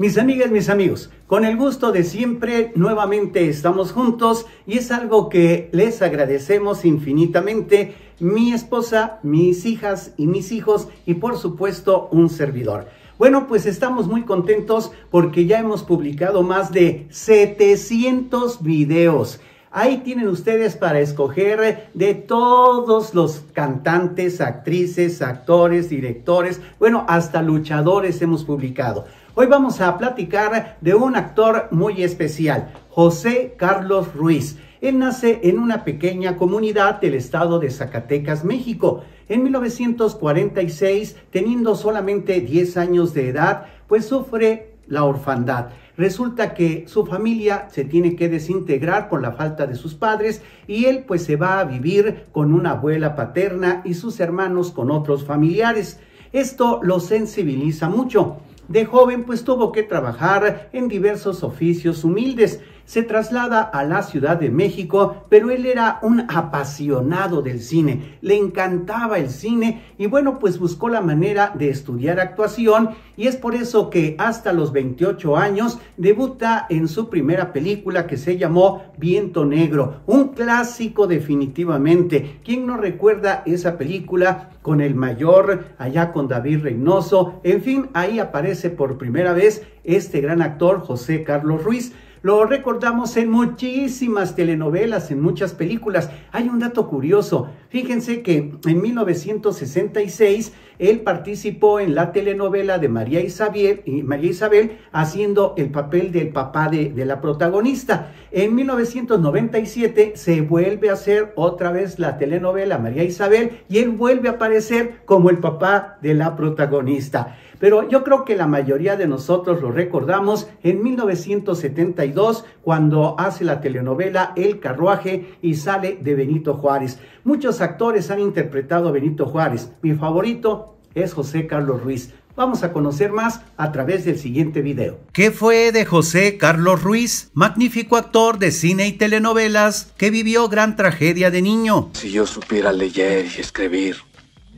Mis amigas, mis amigos, con el gusto de siempre, nuevamente estamos juntos y es algo que les agradecemos infinitamente, mi esposa, mis hijas y mis hijos y por supuesto un servidor. Bueno, pues estamos muy contentos porque ya hemos publicado más de 700 videos. Ahí tienen ustedes para escoger de todos los cantantes, actrices, actores, directores, bueno, hasta luchadores hemos publicado. Hoy vamos a platicar de un actor muy especial, José Carlos Ruiz. Él nace en una pequeña comunidad del estado de Zacatecas, México. En 1946, teniendo solamente 10 años de edad, pues sufre la orfandad. Resulta que su familia se tiene que desintegrar con la falta de sus padres y él pues se va a vivir con una abuela paterna y sus hermanos con otros familiares. Esto lo sensibiliza mucho de joven pues tuvo que trabajar en diversos oficios humildes se traslada a la Ciudad de México, pero él era un apasionado del cine, le encantaba el cine y bueno, pues buscó la manera de estudiar actuación y es por eso que hasta los 28 años debuta en su primera película que se llamó Viento Negro, un clásico definitivamente. ¿Quién no recuerda esa película con el mayor, allá con David Reynoso? En fin, ahí aparece por primera vez este gran actor José Carlos Ruiz. Lo recordamos en muchísimas telenovelas, en muchas películas. Hay un dato curioso. Fíjense que en 1966 él participó en la telenovela de María Isabel, Isabel haciendo el papel del papá de, de la protagonista. En 1997 se vuelve a hacer otra vez la telenovela María Isabel y él vuelve a aparecer como el papá de la protagonista pero yo creo que la mayoría de nosotros lo recordamos en 1972 cuando hace la telenovela El carruaje y sale de Benito Juárez. Muchos actores han interpretado a Benito Juárez. Mi favorito es José Carlos Ruiz. Vamos a conocer más a través del siguiente video. ¿Qué fue de José Carlos Ruiz, magnífico actor de cine y telenovelas que vivió gran tragedia de niño? Si yo supiera leer y escribir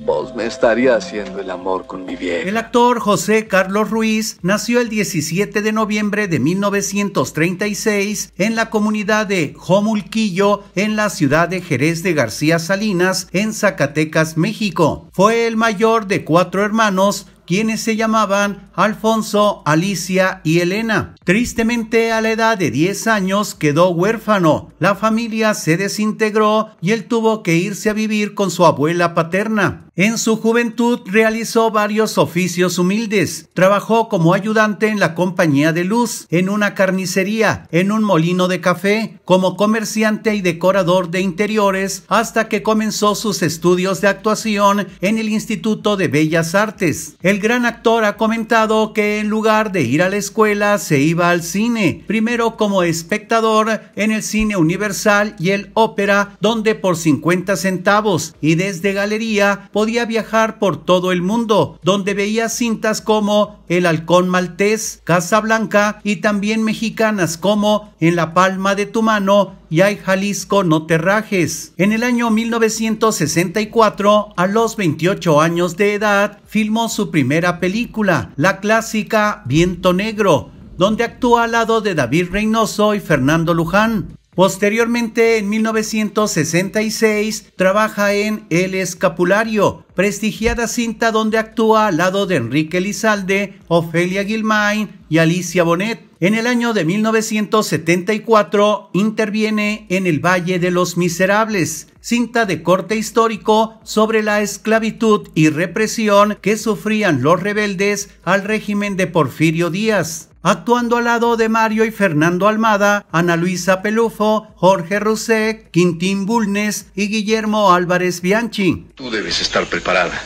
Vos me estaría haciendo el amor con mi vieja. El actor José Carlos Ruiz nació el 17 de noviembre de 1936 en la comunidad de Jomulquillo, en la ciudad de Jerez de García Salinas, en Zacatecas, México. Fue el mayor de cuatro hermanos, quienes se llamaban Alfonso, Alicia y Elena. Tristemente, a la edad de 10 años quedó huérfano. La familia se desintegró y él tuvo que irse a vivir con su abuela paterna. En su juventud realizó varios oficios humildes. Trabajó como ayudante en la compañía de luz, en una carnicería, en un molino de café, como comerciante y decorador de interiores, hasta que comenzó sus estudios de actuación en el Instituto de Bellas Artes. El gran actor ha comentado que en lugar de ir a la escuela se iba al cine, primero como espectador en el cine universal y el ópera, donde por 50 centavos y desde galería podía podía viajar por todo el mundo, donde veía cintas como El Halcón Maltés, Casa Blanca y también mexicanas como En la Palma de tu Mano y Hay Jalisco No Te Rajes. En el año 1964, a los 28 años de edad, filmó su primera película, la clásica Viento Negro, donde actúa al lado de David Reynoso y Fernando Luján. Posteriormente, en 1966, trabaja en El Escapulario, prestigiada cinta donde actúa al lado de Enrique Lizalde, Ofelia Gilmain y Alicia Bonet. En el año de 1974 interviene en El Valle de los Miserables, cinta de corte histórico sobre la esclavitud y represión que sufrían los rebeldes al régimen de Porfirio Díaz actuando al lado de Mario y Fernando Almada, Ana Luisa Pelufo, Jorge Rousseff, Quintín Bulnes y Guillermo Álvarez Bianchi. Tú debes estar preparada.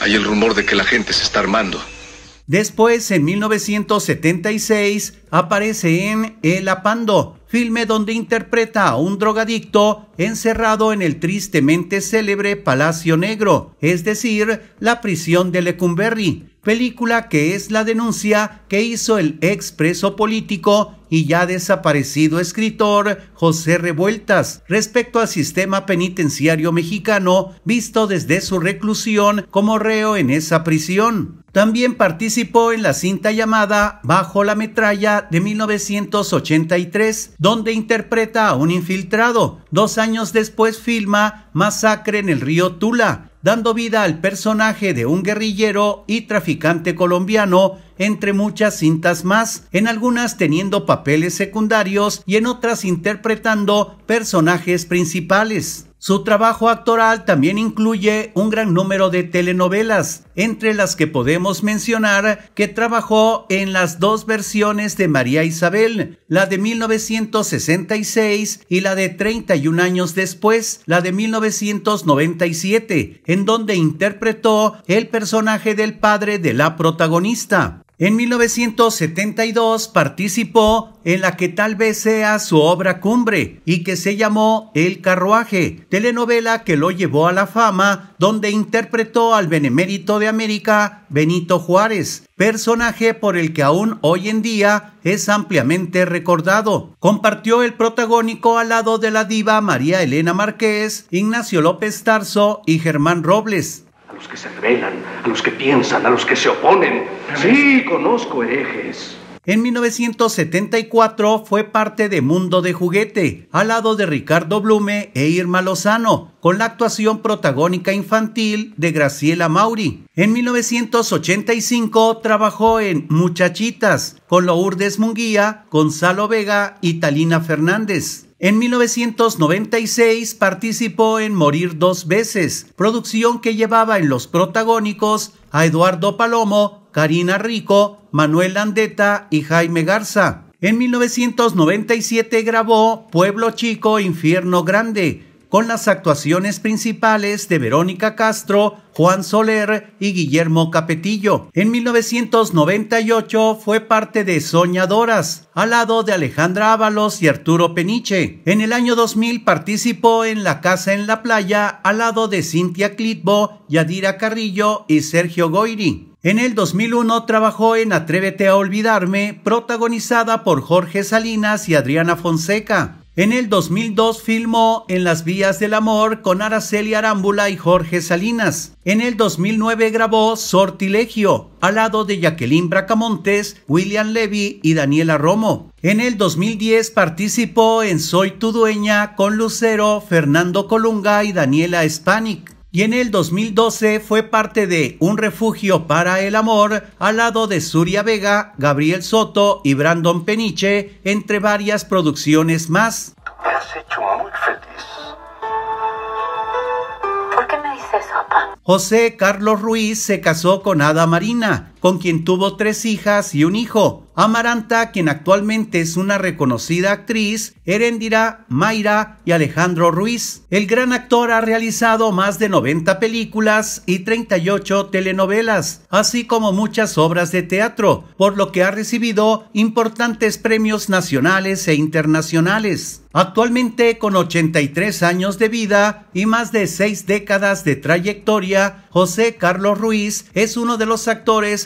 Hay el rumor de que la gente se está armando. Después, en 1976, aparece en El Apando, filme donde interpreta a un drogadicto encerrado en el tristemente célebre Palacio Negro, es decir, la prisión de Lecumberri película que es la denuncia que hizo el expreso político y ya desaparecido escritor José Revueltas respecto al sistema penitenciario mexicano visto desde su reclusión como reo en esa prisión. También participó en la cinta llamada Bajo la metralla de 1983, donde interpreta a un infiltrado. Dos años después filma Masacre en el río Tula, dando vida al personaje de un guerrillero y traficante colombiano, entre muchas cintas más, en algunas teniendo papeles secundarios y en otras interpretando personajes principales. Su trabajo actoral también incluye un gran número de telenovelas, entre las que podemos mencionar que trabajó en las dos versiones de María Isabel, la de 1966 y la de 31 años después, la de 1997, en donde interpretó el personaje del padre de la protagonista. En 1972 participó en la que tal vez sea su obra cumbre y que se llamó El Carruaje, telenovela que lo llevó a la fama, donde interpretó al benemérito de América, Benito Juárez, personaje por el que aún hoy en día es ampliamente recordado. Compartió el protagónico al lado de la diva María Elena Márquez, Ignacio López Tarso y Germán Robles los que se revelan, a los que piensan, a los que se oponen. Sí, conozco herejes. En 1974 fue parte de Mundo de Juguete, al lado de Ricardo Blume e Irma Lozano, con la actuación protagónica infantil de Graciela Mauri. En 1985 trabajó en Muchachitas, con Lourdes Munguía, Gonzalo Vega y Talina Fernández. En 1996 participó en Morir dos veces, producción que llevaba en los protagónicos a Eduardo Palomo, Karina Rico, Manuel Landeta y Jaime Garza. En 1997 grabó Pueblo Chico, Infierno Grande, con las actuaciones principales de Verónica Castro, Juan Soler y Guillermo Capetillo. En 1998 fue parte de Soñadoras, al lado de Alejandra Ábalos y Arturo Peniche. En el año 2000 participó en La Casa en la Playa, al lado de Cintia Clitbo, Yadira Carrillo y Sergio Goiri. En el 2001 trabajó en Atrévete a Olvidarme, protagonizada por Jorge Salinas y Adriana Fonseca. En el 2002 filmó En las vías del amor con Araceli Arámbula y Jorge Salinas. En el 2009 grabó Sortilegio, al lado de Jacqueline Bracamontes, William Levy y Daniela Romo. En el 2010 participó en Soy tu dueña con Lucero, Fernando Colunga y Daniela Spanik y en el 2012 fue parte de Un refugio para el amor al lado de Suria Vega, Gabriel Soto y Brandon Peniche, entre varias producciones más. has hecho muy feliz. ¿Por qué me dices papá? José Carlos Ruiz se casó con Ada Marina, con quien tuvo tres hijas y un hijo. Amaranta, quien actualmente es una reconocida actriz, Herendira, Mayra y Alejandro Ruiz. El gran actor ha realizado más de 90 películas y 38 telenovelas, así como muchas obras de teatro, por lo que ha recibido importantes premios nacionales e internacionales. Actualmente, con 83 años de vida y más de seis décadas de trayectoria, José Carlos Ruiz es uno de los actores